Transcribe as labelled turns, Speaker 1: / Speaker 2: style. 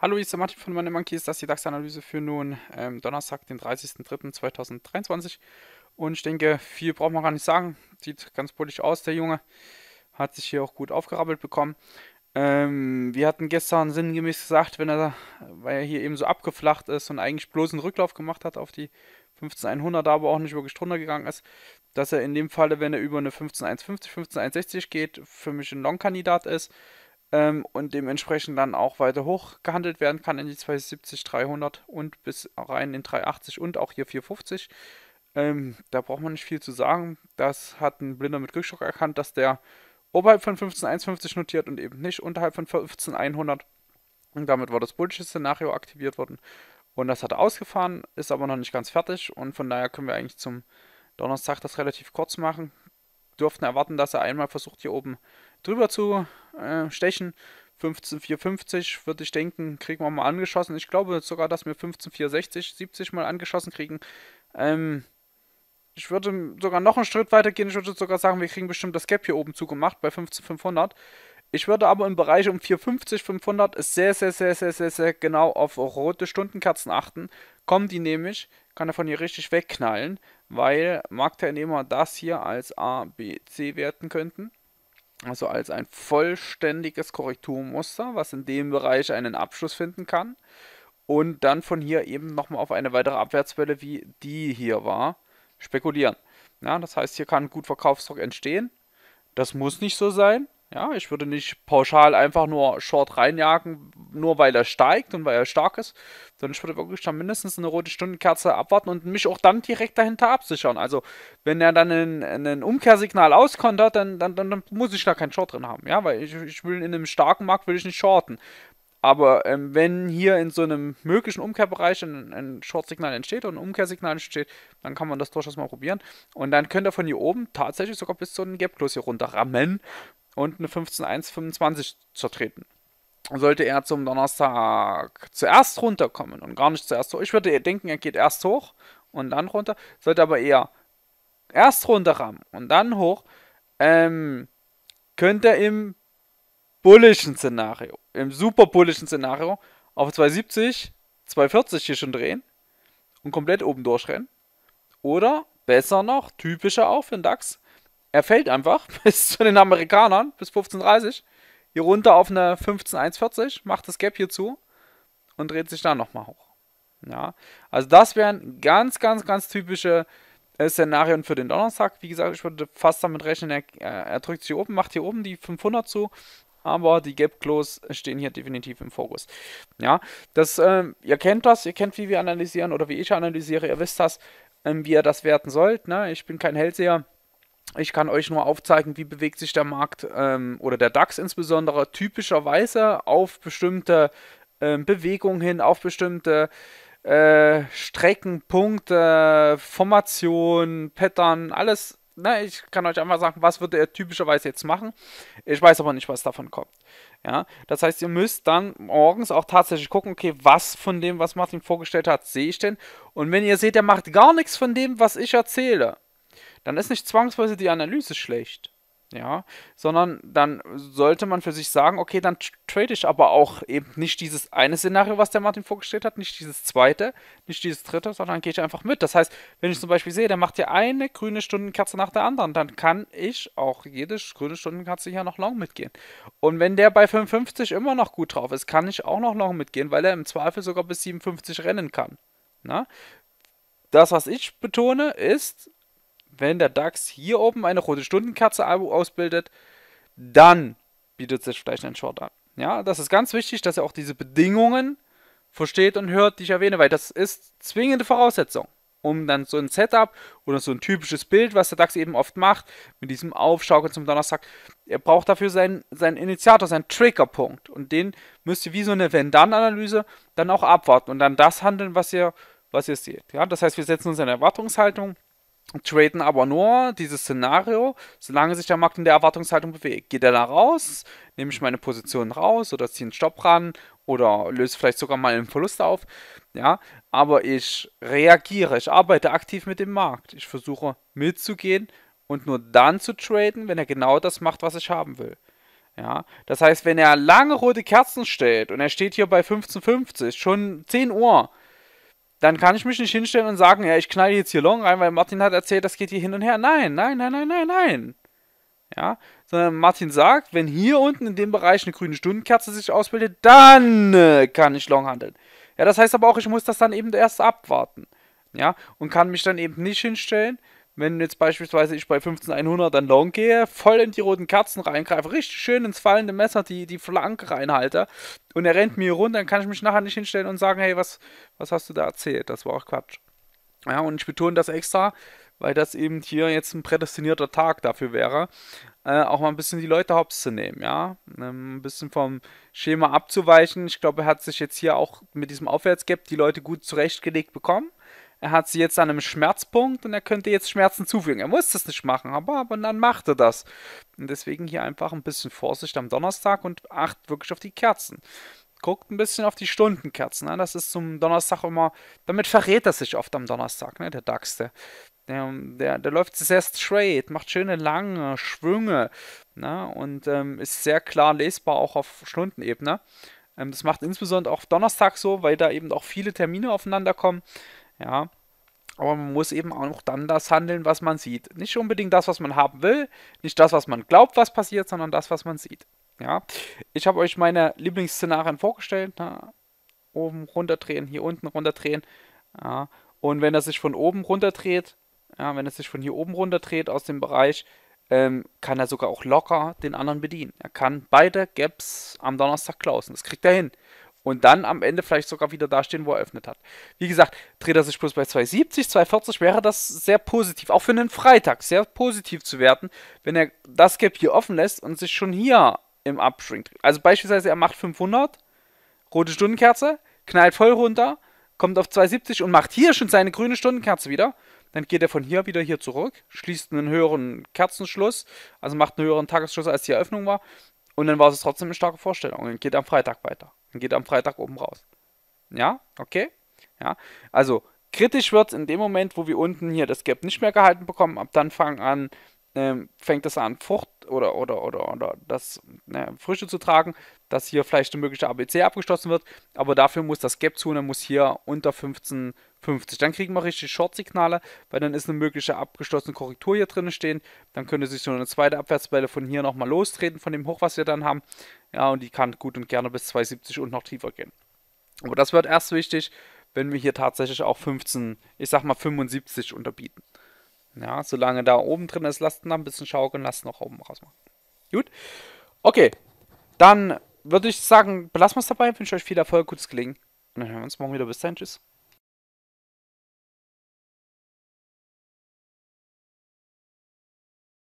Speaker 1: Hallo, hier ist der Martin von Money Monkeys. Das ist die DAX-Analyse für nun ähm, Donnerstag, den 30.03.2023. Und ich denke, viel braucht man gar nicht sagen. Sieht ganz politisch aus, der Junge. Hat sich hier auch gut aufgerabbelt bekommen. Ähm, wir hatten gestern sinngemäß gesagt, wenn er, weil er hier eben so abgeflacht ist und eigentlich bloß einen Rücklauf gemacht hat auf die 15100, da aber auch nicht wirklich drunter gegangen ist, dass er in dem Falle, wenn er über eine 15,150, 15,160 geht, für mich ein Long-Kandidat ist ähm, und dementsprechend dann auch weiter hoch gehandelt werden kann in die 270, 300 und bis rein in 380 und auch hier 450. Ähm, da braucht man nicht viel zu sagen. Das hat ein Blinder mit Glücksstock erkannt, dass der oberhalb von 15,150 notiert und eben nicht unterhalb von 15,100. Und damit war das Bullshit-Szenario aktiviert worden. Und das hat er ausgefahren, ist aber noch nicht ganz fertig. Und von daher können wir eigentlich zum Donnerstag das relativ kurz machen. Dürften erwarten, dass er einmal versucht, hier oben drüber zu äh, stechen. 15,450 würde ich denken, kriegen wir mal angeschossen. Ich glaube sogar, dass wir 15,460, 70 mal angeschossen kriegen. Ähm, ich würde sogar noch einen Schritt weiter gehen. Ich würde sogar sagen, wir kriegen bestimmt das Gap hier oben zugemacht bei 15,500. Ich würde aber im Bereich um 450, 500 sehr, sehr, sehr, sehr, sehr, sehr genau auf rote Stundenkerzen achten. Kommen die nämlich, kann er von hier richtig wegknallen, weil Marktteilnehmer das hier als A, B, C werten könnten. Also als ein vollständiges Korrekturmuster, was in dem Bereich einen Abschluss finden kann. Und dann von hier eben nochmal auf eine weitere Abwärtswelle, wie die hier war, spekulieren. Ja, das heißt, hier kann gut Verkaufsdruck entstehen. Das muss nicht so sein. Ja, ich würde nicht pauschal einfach nur Short reinjagen, nur weil er steigt und weil er stark ist, sondern ich würde wirklich dann mindestens eine rote Stundenkerze abwarten und mich auch dann direkt dahinter absichern. Also, wenn er dann ein, Umkehrsignal auskontert, dann, dann, dann, dann, muss ich da keinen Short drin haben, ja, weil ich, ich will in einem starken Markt will ich nicht shorten. Aber ähm, wenn hier in so einem möglichen Umkehrbereich ein, ein Short-Signal entsteht und ein Umkehrsignal entsteht, dann kann man das durchaus mal probieren. Und dann könnt ihr von hier oben tatsächlich sogar bis zu einem Gap-Close hier runter rammen und eine 15.1.25 zertreten. Sollte er zum Donnerstag zuerst runterkommen und gar nicht zuerst hoch, ich würde denken, er geht erst hoch und dann runter, sollte aber eher erst runterrammen und dann hoch, ähm, könnte im bullischen Szenario, im super bullischen Szenario, auf 270, 240 hier schon drehen und komplett oben durchrennen. Oder besser noch, typischer auch für den DAX, er fällt einfach bis zu den Amerikanern, bis 15.30 hier runter auf eine 15.140, macht das Gap hier zu und dreht sich dann nochmal hoch. Ja, also das wären ganz, ganz, ganz typische äh, Szenarien für den Donnerstag. Wie gesagt, ich würde fast damit rechnen, er, äh, er drückt hier oben, macht hier oben die 500 zu, aber die Gap Close stehen hier definitiv im Fokus. Ja, das, ähm, ihr kennt das, ihr kennt, wie wir analysieren oder wie ich analysiere, ihr wisst das, ähm, wie ihr das werten sollt. Ne? Ich bin kein Hellseher ich kann euch nur aufzeigen, wie bewegt sich der Markt ähm, oder der DAX insbesondere typischerweise auf bestimmte ähm, Bewegungen hin, auf bestimmte äh, Strecken, Punkte, Formationen, Pattern, alles. Na, ne, ich kann euch einfach sagen, was würde er typischerweise jetzt machen. Ich weiß aber nicht, was davon kommt. Ja, das heißt, ihr müsst dann morgens auch tatsächlich gucken, okay, was von dem, was Martin vorgestellt hat, sehe ich denn? Und wenn ihr seht, er macht gar nichts von dem, was ich erzähle, dann ist nicht zwangsweise die Analyse schlecht. Ja, sondern dann sollte man für sich sagen, okay, dann trade ich aber auch eben nicht dieses eine Szenario, was der Martin vorgestellt hat, nicht dieses zweite, nicht dieses dritte, sondern gehe ich einfach mit. Das heißt, wenn ich zum Beispiel sehe, der macht ja eine grüne Stundenkerze nach der anderen, dann kann ich auch jede grüne Stundenkerze hier noch long mitgehen. Und wenn der bei 55 immer noch gut drauf ist, kann ich auch noch long mitgehen, weil er im Zweifel sogar bis 57 rennen kann. Na? Ne? Das, was ich betone, ist, wenn der DAX hier oben eine rote Stundenkerze ausbildet, dann bietet sich vielleicht ein Short an. Ja, das ist ganz wichtig, dass ihr auch diese Bedingungen versteht und hört, die ich erwähne, weil das ist zwingende Voraussetzung, um dann so ein Setup oder so ein typisches Bild, was der DAX eben oft macht, mit diesem Aufschaukeln zum Donnerstag. Er braucht dafür seinen, seinen Initiator, seinen Triggerpunkt und den müsst ihr wie so eine Wenn-Dann-Analyse dann auch abwarten und dann das handeln, was ihr, was ihr seht. Ja, das heißt, wir setzen uns in Erwartungshaltung traden aber nur dieses Szenario, solange sich der Markt in der Erwartungshaltung bewegt. Geht er da raus, nehme ich meine Position raus oder ziehe einen Stopp ran oder löse vielleicht sogar mal einen Verlust auf. Ja, aber ich reagiere, ich arbeite aktiv mit dem Markt. Ich versuche mitzugehen und nur dann zu traden, wenn er genau das macht, was ich haben will. Ja, das heißt, wenn er lange rote Kerzen stellt und er steht hier bei 15,50, Uhr, schon 10 Uhr, dann kann ich mich nicht hinstellen und sagen, ja, ich knall jetzt hier Long rein, weil Martin hat erzählt, das geht hier hin und her. Nein, nein, nein, nein, nein, nein. Ja, sondern Martin sagt, wenn hier unten in dem Bereich eine grüne Stundenkerze sich ausbildet, dann äh, kann ich Long handeln. Ja, das heißt aber auch, ich muss das dann eben erst abwarten. Ja, und kann mich dann eben nicht hinstellen wenn jetzt beispielsweise ich bei 15100 dann long gehe, voll in die roten Kerzen reingreife, richtig schön ins fallende Messer die, die Flanke reinhalte und er rennt mir runter, dann kann ich mich nachher nicht hinstellen und sagen, hey, was, was hast du da erzählt? Das war auch Quatsch. Ja, und ich betone das extra, weil das eben hier jetzt ein prädestinierter Tag dafür wäre, äh, auch mal ein bisschen die Leute hops zu nehmen, ja, ähm, ein bisschen vom Schema abzuweichen. Ich glaube, er hat sich jetzt hier auch mit diesem Aufwärtsgap die Leute gut zurechtgelegt bekommen er hat sie jetzt an einem Schmerzpunkt und er könnte jetzt Schmerzen zufügen. Er muss das nicht machen, aber, aber dann macht er das. Und deswegen hier einfach ein bisschen Vorsicht am Donnerstag und acht wirklich auf die Kerzen. Guckt ein bisschen auf die Stundenkerzen. Ne? Das ist zum Donnerstag immer. Damit verrät er sich oft am Donnerstag, ne? Der DAX, der, der, der, der läuft sehr straight, macht schöne lange Schwünge ne? und ähm, ist sehr klar lesbar auch auf Stundenebene ähm, das macht insbesondere auch Donnerstag so, weil da eben auch viele Termine aufeinander kommen. Ja. Aber man muss eben auch dann das handeln, was man sieht. Nicht unbedingt das, was man haben will, nicht das, was man glaubt, was passiert, sondern das, was man sieht. Ja. Ich habe euch meine Lieblingsszenarien vorgestellt. Na, ne? oben runterdrehen, hier unten runterdrehen. Ja. Und wenn er sich von oben runterdreht, ja, wenn er sich von hier oben runterdreht aus dem Bereich, ähm, kann er sogar auch locker den anderen bedienen. Er kann beide Gaps am Donnerstag klausen. Das kriegt er hin und dann am Ende vielleicht sogar wieder dastehen, wo er eröffnet hat. Wie gesagt, dreht er sich bloß bei 270, 240 wäre das sehr positiv, auch für einen Freitag sehr positiv zu werten, wenn er das Gap hier offen lässt und sich schon hier im Upswing dreht. Also beispielsweise er macht 500, rote Stundenkerze, knallt voll runter, kommt auf 270 und macht hier schon seine grüne Stundenkerze wieder. Dann geht er von hier wieder hier zurück, schließt einen höheren Kerzenschluss, also macht einen höheren Tagesschluss, als die Eröffnung war. Und dann war es trotzdem eine starke Vorstellung und geht am Freitag weiter und geht am Freitag oben raus. Ja, okay? Ja, also kritisch wird es in dem Moment, wo wir unten hier das Gap nicht mehr gehalten bekommen. Ab dann fangen an, ähm, fängt es an, Frucht oder, oder, oder, oder das ne, Frische zu tragen, dass hier vielleicht eine mögliche ABC abgeschlossen wird, aber dafür muss das Gap zone muss hier unter 15 50. Dann kriegen wir richtig Short-Signale, weil dann ist eine mögliche abgeschlossene Korrektur hier drin stehen. Dann könnte sich so eine zweite Abwärtswelle von hier nochmal lostreten, von dem Hoch, was wir dann haben. Ja, und die kann gut und gerne bis 270 und noch tiefer gehen. Aber das wird erst wichtig, wenn wir hier tatsächlich auch 15, ich sag mal 75 unterbieten. Ja, solange da oben drin ist, lasst ihn ein bisschen schaukeln, lasst noch oben rausmachen. Gut. Okay. Dann würde ich sagen, belassen wir es dabei. Ich Wünsche euch viel Erfolg, gutes Gelingen. Und dann hören wir uns morgen wieder. Bis dann. Tschüss.